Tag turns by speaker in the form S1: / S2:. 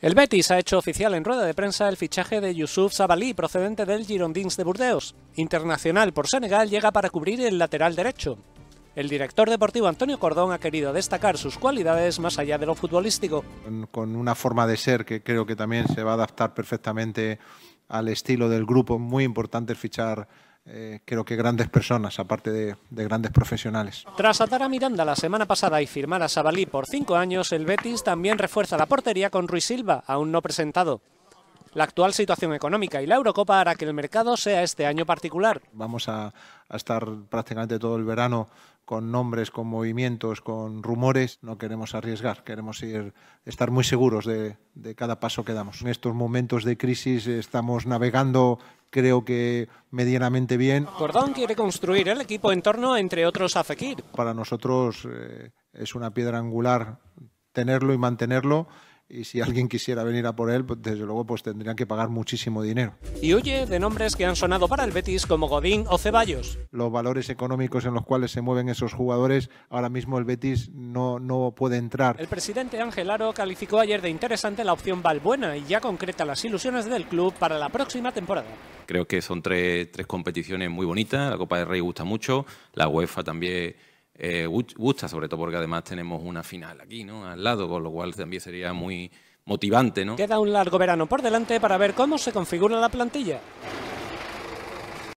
S1: El Betis ha hecho oficial en rueda de prensa el fichaje de Yusuf Zabalí procedente del Girondins de Burdeos. Internacional por Senegal llega para cubrir el lateral derecho. El director deportivo Antonio Cordón ha querido destacar sus cualidades más allá de lo futbolístico.
S2: Con una forma de ser que creo que también se va a adaptar perfectamente al estilo del grupo, muy importante fichar eh, creo que grandes personas, aparte de, grandes profesionales.
S1: Tras atar a Miranda la semana pasada y firmar a Sabalí por cinco años, el Betis también refuerza la portería con Ruiz Silva, aún no presentado. La actual situación económica y la Eurocopa hará que el mercado sea este año particular.
S2: Vamos a, estar prácticamente todo el verano con nombres, con movimientos, con rumores, no queremos arriesgar, queremos ir, estar muy seguros de, de, cada paso que damos. En estos momentos de crisis estamos navegando creo que medianamente bien.
S1: Cordón quiere construir el equipo en torno, entre otros, a Fekir.
S2: Para nosotros eh, es una piedra angular tenerlo y mantenerlo y si alguien quisiera venir a por él, pues, desde luego pues tendrían que pagar muchísimo dinero.
S1: Y huye de nombres que han sonado para el Betis como Godín o Ceballos.
S2: Los valores económicos en los cuales se mueven esos jugadores, ahora mismo el Betis no, no puede entrar. El
S1: presidente Ángel Aro calificó ayer de interesante la opción Valbuena y ya concreta las ilusiones del club para la próxima temporada.
S3: Creo que son tres, tres competiciones muy bonitas, la Copa del Rey gusta mucho, la UEFA también eh, gusta, sobre todo porque además tenemos una final aquí, ¿no? Al lado, con lo cual también sería muy
S1: motivante, ¿no? Queda un largo verano por delante para ver cómo se configura la plantilla.